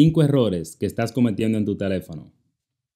5 errores que estás cometiendo en tu teléfono.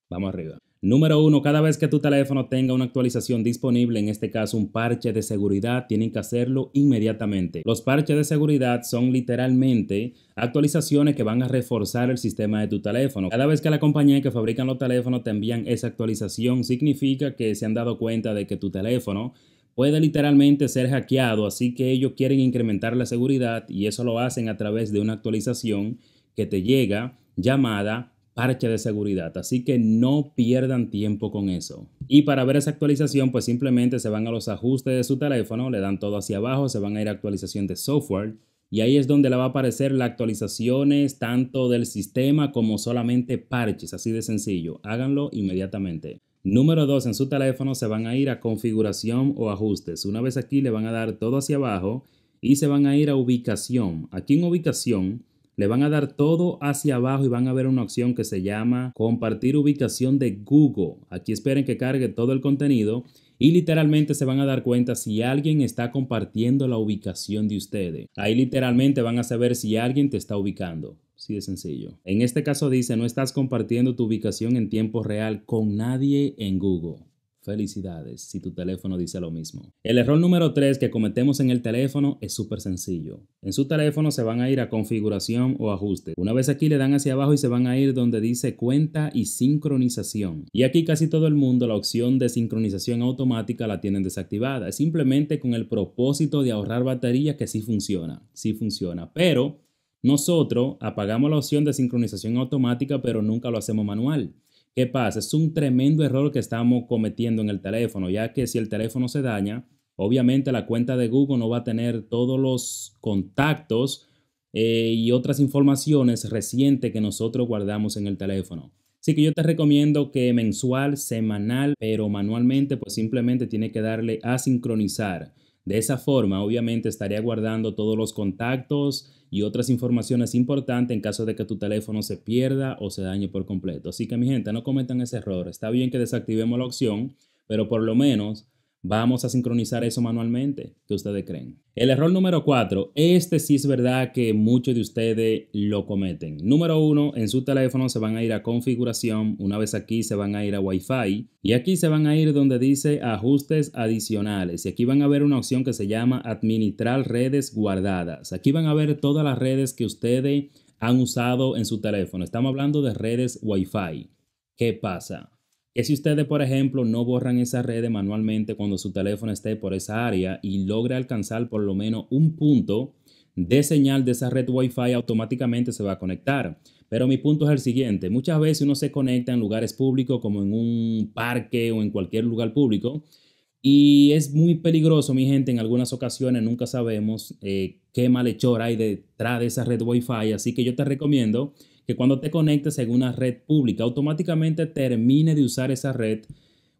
Vamos arriba. Número 1, cada vez que tu teléfono tenga una actualización disponible, en este caso un parche de seguridad, tienen que hacerlo inmediatamente. Los parches de seguridad son literalmente actualizaciones que van a reforzar el sistema de tu teléfono. Cada vez que la compañía que fabrican los teléfonos te envían esa actualización, significa que se han dado cuenta de que tu teléfono puede literalmente ser hackeado, así que ellos quieren incrementar la seguridad y eso lo hacen a través de una actualización que te llega llamada parche de seguridad. Así que no pierdan tiempo con eso. Y para ver esa actualización, pues simplemente se van a los ajustes de su teléfono, le dan todo hacia abajo, se van a ir a actualización de software. Y ahí es donde le va a aparecer las actualizaciones tanto del sistema como solamente parches, así de sencillo. Háganlo inmediatamente. Número 2, en su teléfono se van a ir a configuración o ajustes. Una vez aquí le van a dar todo hacia abajo y se van a ir a ubicación. Aquí en ubicación le van a dar todo hacia abajo y van a ver una opción que se llama compartir ubicación de Google. Aquí esperen que cargue todo el contenido y literalmente se van a dar cuenta si alguien está compartiendo la ubicación de ustedes. Ahí literalmente van a saber si alguien te está ubicando. Sí, es sencillo. En este caso dice, no estás compartiendo tu ubicación en tiempo real con nadie en Google. Felicidades si tu teléfono dice lo mismo. El error número 3 que cometemos en el teléfono es súper sencillo. En su teléfono se van a ir a configuración o ajuste. Una vez aquí le dan hacia abajo y se van a ir donde dice cuenta y sincronización. Y aquí casi todo el mundo la opción de sincronización automática la tienen desactivada. Es simplemente con el propósito de ahorrar batería que sí funciona. Sí funciona. Pero nosotros apagamos la opción de sincronización automática pero nunca lo hacemos manual. ¿Qué pasa? Es un tremendo error que estamos cometiendo en el teléfono, ya que si el teléfono se daña, obviamente la cuenta de Google no va a tener todos los contactos eh, y otras informaciones recientes que nosotros guardamos en el teléfono. Así que yo te recomiendo que mensual, semanal, pero manualmente, pues simplemente tiene que darle a sincronizar. De esa forma, obviamente, estaría guardando todos los contactos y otras informaciones importantes en caso de que tu teléfono se pierda o se dañe por completo. Así que mi gente, no cometan ese error. Está bien que desactivemos la opción, pero por lo menos Vamos a sincronizar eso manualmente. ¿Qué ustedes creen? El error número 4. Este sí es verdad que muchos de ustedes lo cometen. Número uno En su teléfono se van a ir a configuración. Una vez aquí se van a ir a Wi-Fi. Y aquí se van a ir donde dice ajustes adicionales. Y aquí van a ver una opción que se llama administrar redes guardadas. Aquí van a ver todas las redes que ustedes han usado en su teléfono. Estamos hablando de redes Wi-Fi. ¿Qué pasa? que si ustedes, por ejemplo, no borran esa red manualmente cuando su teléfono esté por esa área y logre alcanzar por lo menos un punto de señal de esa red Wi-Fi, automáticamente se va a conectar. Pero mi punto es el siguiente, muchas veces uno se conecta en lugares públicos como en un parque o en cualquier lugar público y es muy peligroso, mi gente, en algunas ocasiones nunca sabemos eh, qué malhechor hay detrás de esa red Wi-Fi, así que yo te recomiendo que cuando te conectes en una red pública, automáticamente termine de usar esa red.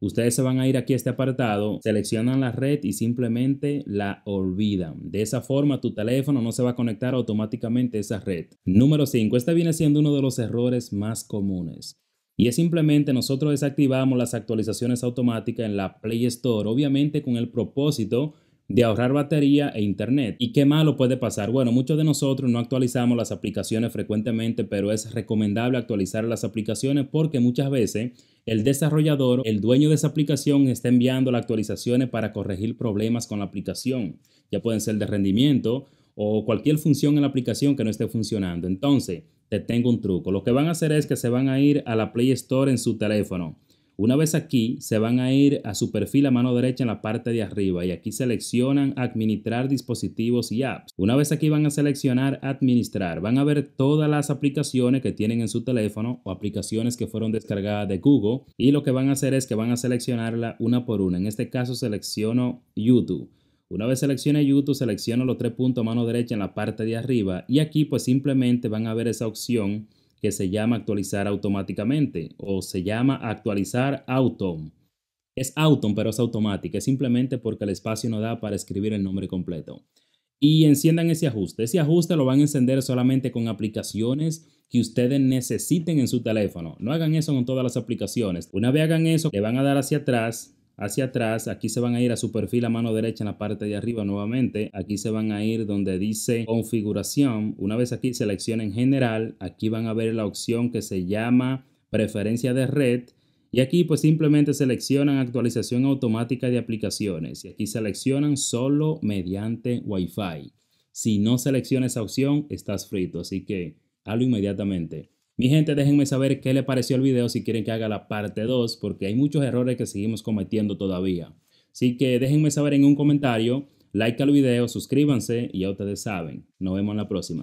Ustedes se van a ir aquí a este apartado, seleccionan la red y simplemente la olvidan. De esa forma tu teléfono no se va a conectar automáticamente a esa red. Número 5. Este viene siendo uno de los errores más comunes. Y es simplemente nosotros desactivamos las actualizaciones automáticas en la Play Store, obviamente con el propósito de ahorrar batería e internet. ¿Y qué malo puede pasar? Bueno, muchos de nosotros no actualizamos las aplicaciones frecuentemente, pero es recomendable actualizar las aplicaciones porque muchas veces el desarrollador, el dueño de esa aplicación, está enviando las actualizaciones para corregir problemas con la aplicación. Ya pueden ser de rendimiento o cualquier función en la aplicación que no esté funcionando. Entonces, te tengo un truco. Lo que van a hacer es que se van a ir a la Play Store en su teléfono una vez aquí, se van a ir a su perfil a mano derecha en la parte de arriba y aquí seleccionan Administrar dispositivos y apps. Una vez aquí van a seleccionar Administrar, van a ver todas las aplicaciones que tienen en su teléfono o aplicaciones que fueron descargadas de Google y lo que van a hacer es que van a seleccionarla una por una. En este caso selecciono YouTube. Una vez seleccione YouTube, selecciono los tres puntos a mano derecha en la parte de arriba y aquí pues simplemente van a ver esa opción que se llama actualizar automáticamente o se llama actualizar auto Es auto pero es automática, es simplemente porque el espacio no da para escribir el nombre completo. Y enciendan ese ajuste. Ese ajuste lo van a encender solamente con aplicaciones que ustedes necesiten en su teléfono. No hagan eso con todas las aplicaciones. Una vez hagan eso, le van a dar hacia atrás hacia atrás, aquí se van a ir a su perfil a mano derecha en la parte de arriba nuevamente, aquí se van a ir donde dice configuración, una vez aquí seleccionen general, aquí van a ver la opción que se llama preferencia de red y aquí pues simplemente seleccionan actualización automática de aplicaciones y aquí seleccionan solo mediante Wi-Fi. Si no selecciona esa opción, estás frito, así que hazlo inmediatamente. Mi gente, déjenme saber qué les pareció el video si quieren que haga la parte 2, porque hay muchos errores que seguimos cometiendo todavía. Así que déjenme saber en un comentario, like al video, suscríbanse y ya ustedes saben. Nos vemos en la próxima.